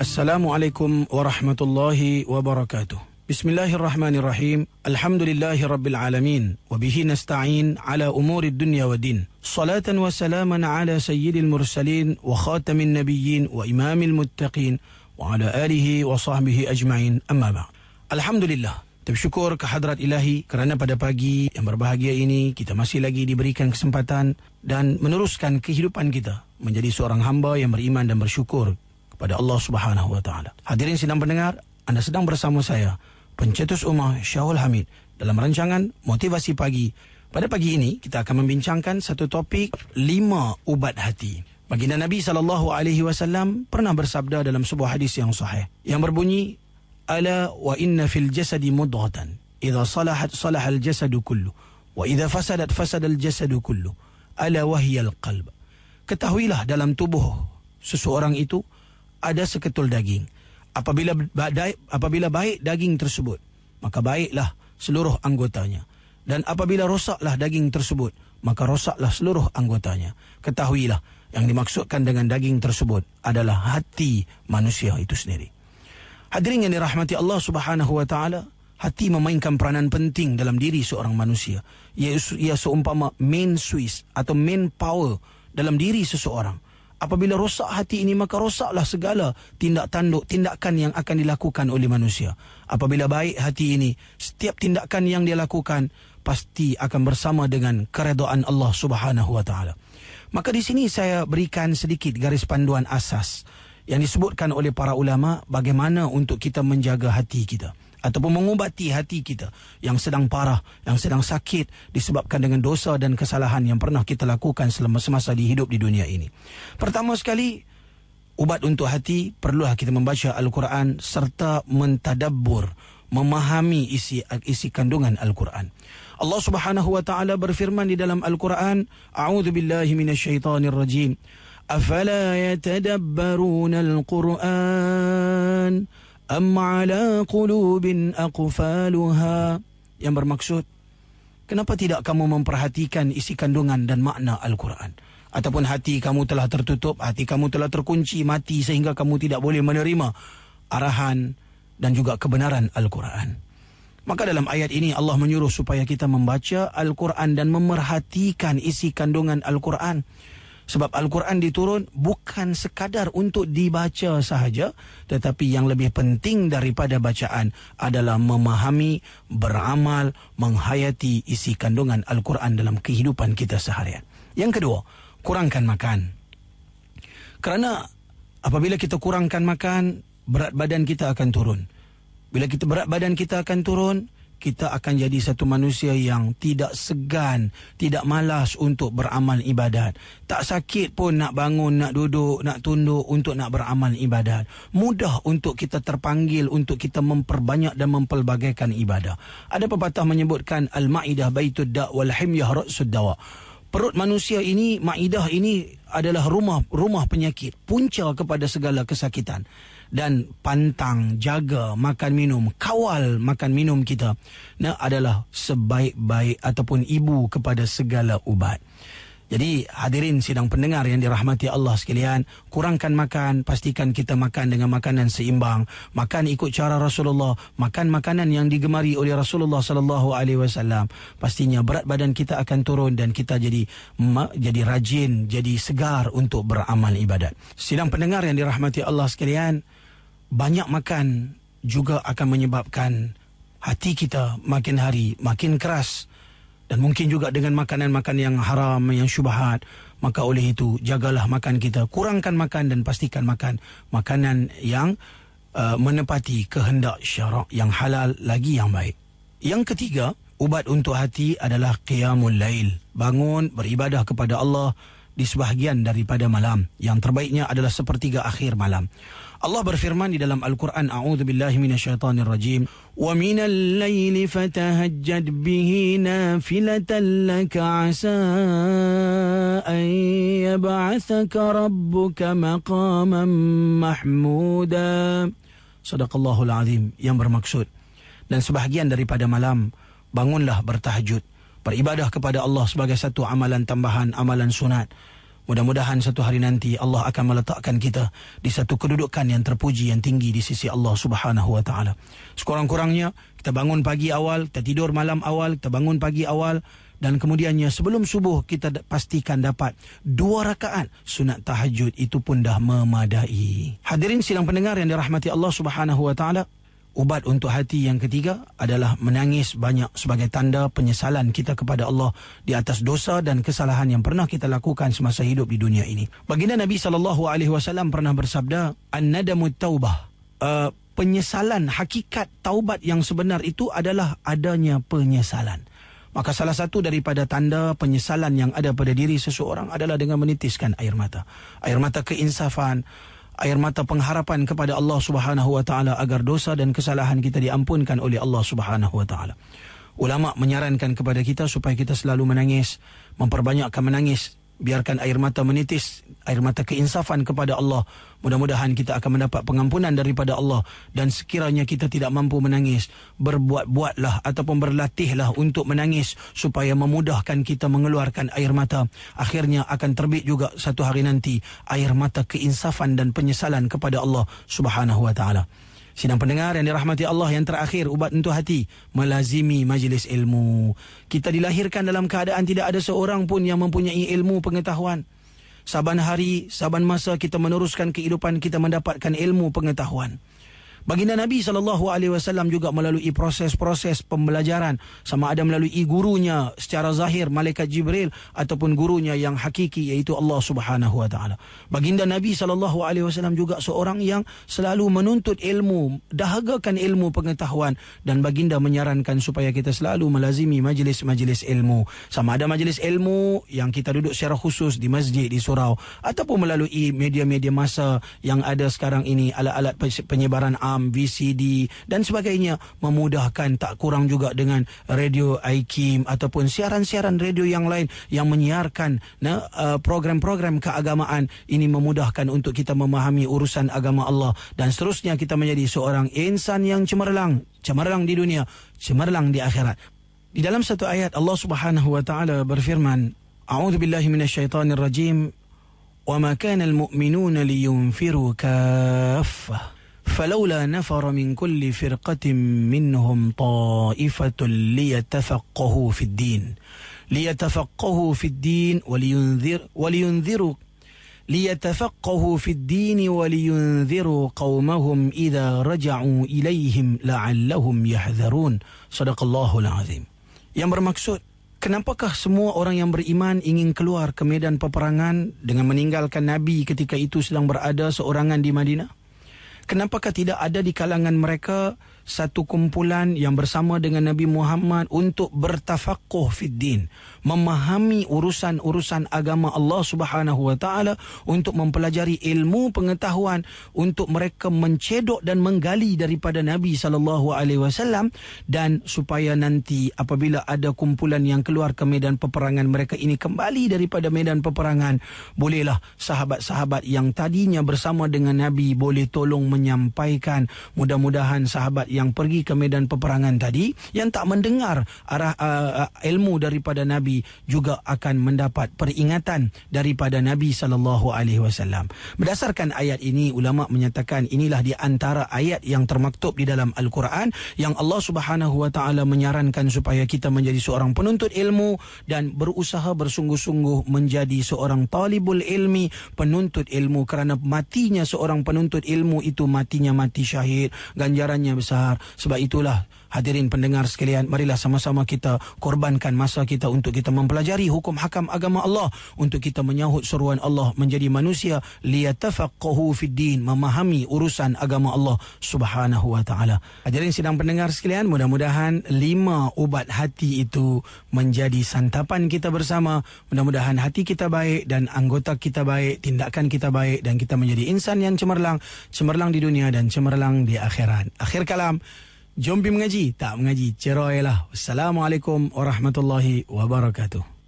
Assalamualaikum warahmatullahi wabarakatuh. Bismillahirrahmanirrahim. Alhamdulillahirabbil alamin nasta'in ala umuri dunia wa din. Salatan wa salaman ala sayyidil mursalin wa khatamin nabiyyin wa imamil muttaqin wa ala alihi wa sahbihi ajma'in. Amma ba. Alhamdulillah. Bersyukur kehadrat ilahi kerana pada pagi yang berbahagia ini kita masih lagi diberikan kesempatan dan meneruskan kehidupan kita menjadi seorang hamba yang beriman dan bersyukur pada Allah Subhanahu wa taala. Hadirin sidang pendengar, Anda sedang bersama saya, Pencetus Umah Syahul Hamid dalam rancangan Motivasi Pagi. Pada pagi ini kita akan membincangkan satu topik lima ubat hati. Baginda Nabi sallallahu alaihi wasallam pernah bersabda dalam sebuah hadis yang sahih yang berbunyi ala wa inna fil jasadi mudghatan idza salahat salahal jasadu kullu wa idza fasadat fasadal jasadu kullu ala wa qalb ketahuilah dalam tubuh seseorang itu ada seketul daging. Apabila baik, apabila baik daging tersebut, maka baiklah seluruh anggotanya. Dan apabila rosaklah daging tersebut, maka rosaklah seluruh anggotanya. Ketahuilah, yang dimaksudkan dengan daging tersebut adalah hati manusia itu sendiri. Hadirin yang dirahmati Allah subhanahu wa ta'ala, hati memainkan peranan penting dalam diri seorang manusia. Ia, ia seumpama main switch atau main power dalam diri seseorang apabila rosak hati ini maka rosaklah segala tindak tanduk tindakan yang akan dilakukan oleh manusia apabila baik hati ini setiap tindakan yang dia lakukan pasti akan bersama dengan keredaan Allah Subhanahu wa taala maka di sini saya berikan sedikit garis panduan asas yang disebutkan oleh para ulama bagaimana untuk kita menjaga hati kita ataupun mengubati hati kita yang sedang parah, yang sedang sakit disebabkan dengan dosa dan kesalahan yang pernah kita lakukan selama semasa dihidup di dunia ini. Pertama sekali, ubat untuk hati perlulah kita membaca Al-Quran serta mentadabbur, memahami isi isi kandungan Al-Quran. Allah Subhanahu wa taala berfirman di dalam Al-Quran, A'udzu billahi minasyaitonir rajim. Afala yatadabbaruna al-Quran? Am ala qulubin aqfalha yang bermaksud kenapa tidak kamu memperhatikan isi kandungan dan makna Al-Quran ataupun hati kamu telah tertutup hati kamu telah terkunci mati sehingga kamu tidak boleh menerima arahan dan juga kebenaran Al-Quran maka dalam ayat ini Allah menyuruh supaya kita membaca Al-Quran dan memerhatikan isi kandungan Al-Quran sebab Al-Quran diturun bukan sekadar untuk dibaca sahaja tetapi yang lebih penting daripada bacaan adalah memahami, beramal, menghayati isi kandungan Al-Quran dalam kehidupan kita seharian. Yang kedua, kurangkan makan. Kerana apabila kita kurangkan makan, berat badan kita akan turun. Bila kita berat badan kita akan turun, kita akan jadi satu manusia yang tidak segan, tidak malas untuk beramal ibadat. Tak sakit pun nak bangun, nak duduk, nak tunduk untuk nak beramal ibadat. Mudah untuk kita terpanggil untuk kita memperbanyak dan mempelbagaikan ibadat. Ada pepatah menyebutkan Al-Ma'idah Baitul Da' wal him Ra'sud Dawa. Perut manusia ini, ma'idah ini adalah rumah rumah penyakit, punca kepada segala kesakitan dan pantang jaga makan minum kawal makan minum kita nah adalah sebaik-baik ataupun ibu kepada segala ubat jadi hadirin sidang pendengar yang dirahmati Allah sekalian, kurangkan makan, pastikan kita makan dengan makanan seimbang, makan ikut cara Rasulullah, makan makanan yang digemari oleh Rasulullah sallallahu alaihi wasallam. Pastinya berat badan kita akan turun dan kita jadi jadi rajin, jadi segar untuk beramal ibadat. Sidang pendengar yang dirahmati Allah sekalian, banyak makan juga akan menyebabkan hati kita makin hari makin keras dan mungkin juga dengan makanan-makanan yang haram yang syubhat maka oleh itu jagalah makan kita kurangkan makan dan pastikan makan makanan yang uh, menepati kehendak syarak yang halal lagi yang baik yang ketiga ubat untuk hati adalah qiyamul lail bangun beribadah kepada Allah di sebahagian daripada malam yang terbaiknya adalah sepertiga akhir malam Allah berfirman di dalam Al-Quran A'udhu billahi minasyaitanir rajim Wa minal layli fatahajjad bihi nafilatan laka asa An yaba'athaka rabbuka maqaman mahmuda Sadaqallahul azim yang bermaksud Dan sebahagian daripada malam Bangunlah bertahajud Beribadah kepada Allah sebagai satu amalan tambahan, amalan sunat Mudah-mudahan satu hari nanti Allah akan meletakkan kita di satu kedudukan yang terpuji yang tinggi di sisi Allah Subhanahu wa taala. Sekurang-kurangnya kita bangun pagi awal, kita tidur malam awal, kita bangun pagi awal dan kemudiannya sebelum subuh kita pastikan dapat dua rakaat sunat tahajud itu pun dah memadai. Hadirin silang pendengar yang dirahmati Allah Subhanahu wa taala, ubat untuk hati yang ketiga adalah menangis banyak sebagai tanda penyesalan kita kepada Allah di atas dosa dan kesalahan yang pernah kita lakukan semasa hidup di dunia ini. Baginda Nabi sallallahu alaihi wasallam pernah bersabda, "An-nadamu taubah." Uh, penyesalan hakikat taubat yang sebenar itu adalah adanya penyesalan. Maka salah satu daripada tanda penyesalan yang ada pada diri seseorang adalah dengan menitiskan air mata. Air mata keinsafan, air mata pengharapan kepada Allah Subhanahu wa taala agar dosa dan kesalahan kita diampunkan oleh Allah Subhanahu wa taala. Ulama menyarankan kepada kita supaya kita selalu menangis, memperbanyakkan menangis biarkan air mata menitis air mata keinsafan kepada Allah mudah-mudahan kita akan mendapat pengampunan daripada Allah dan sekiranya kita tidak mampu menangis berbuat-buatlah ataupun berlatihlah untuk menangis supaya memudahkan kita mengeluarkan air mata akhirnya akan terbit juga satu hari nanti air mata keinsafan dan penyesalan kepada Allah Subhanahu wa taala Sidang pendengar yang dirahmati Allah yang terakhir ubat untuk hati melazimi majlis ilmu. Kita dilahirkan dalam keadaan tidak ada seorang pun yang mempunyai ilmu pengetahuan. Saban hari, saban masa kita meneruskan kehidupan kita mendapatkan ilmu pengetahuan. Baginda Nabi sallallahu alaihi wasallam juga melalui proses-proses pembelajaran sama ada melalui gurunya secara zahir malaikat Jibril ataupun gurunya yang hakiki iaitu Allah Subhanahu wa taala. Baginda Nabi sallallahu alaihi wasallam juga seorang yang selalu menuntut ilmu, dahagakan ilmu pengetahuan dan baginda menyarankan supaya kita selalu melazimi majlis-majlis ilmu. Sama ada majlis ilmu yang kita duduk secara khusus di masjid di surau ataupun melalui media-media masa yang ada sekarang ini alat-alat penyebaran um, VCD dan sebagainya memudahkan tak kurang juga dengan radio IKIM ataupun siaran-siaran radio yang lain yang menyiarkan nah, eh, program-program keagamaan ini memudahkan untuk kita memahami urusan agama Allah dan seterusnya kita menjadi seorang insan yang cemerlang cemerlang di dunia cemerlang di akhirat di dalam satu ayat Allah Subhanahu wa taala berfirman A'udzu billahi minasyaitonir rajim wa ma kana al-mu'minuna فلولا نفر من كل فرقة منهم طائفة ليتفقهوا في الدين ليتفقهوا في الدين ولينذر ولينذروا ليتفقهوا في الدين ولينذروا قومهم إذا رجعوا إليهم لعلهم يحذرون صدق الله العظيم yang bermaksud Kenapakah semua orang yang beriman ingin keluar ke medan peperangan dengan meninggalkan Nabi ketika itu sedang berada seorangan di Madinah? kenapakah tidak ada di kalangan mereka satu kumpulan yang bersama dengan Nabi Muhammad untuk bertafaqquh fid din, memahami urusan-urusan agama Allah Subhanahu wa taala untuk mempelajari ilmu pengetahuan untuk mereka mencedok dan menggali daripada Nabi sallallahu alaihi wasallam dan supaya nanti apabila ada kumpulan yang keluar ke medan peperangan mereka ini kembali daripada medan peperangan bolehlah sahabat-sahabat yang tadinya bersama dengan Nabi boleh tolong menyampaikan mudah-mudahan sahabat yang yang pergi ke medan peperangan tadi yang tak mendengar arah uh, uh, ilmu daripada nabi juga akan mendapat peringatan daripada nabi sallallahu alaihi wasallam berdasarkan ayat ini ulama menyatakan inilah di antara ayat yang termaktub di dalam al-Quran yang Allah Subhanahu wa taala menyarankan supaya kita menjadi seorang penuntut ilmu dan berusaha bersungguh-sungguh menjadi seorang talibul ilmi penuntut ilmu kerana matinya seorang penuntut ilmu itu matinya mati syahid ganjarannya besar sebab itulah Hadirin pendengar sekalian, marilah sama-sama kita korbankan masa kita untuk kita mempelajari hukum hakam agama Allah untuk kita menyahut seruan Allah menjadi manusia liyatafaqahu fid din, memahami urusan agama Allah Subhanahu wa taala. Hadirin sidang pendengar sekalian, mudah-mudahan lima ubat hati itu menjadi santapan kita bersama. Mudah-mudahan hati kita baik dan anggota kita baik, tindakan kita baik dan kita menjadi insan yang cemerlang, cemerlang di dunia dan cemerlang di akhirat. Akhir kalam. Jom pergi mengaji. Tak mengaji. Cerai lah. Assalamualaikum warahmatullahi wabarakatuh.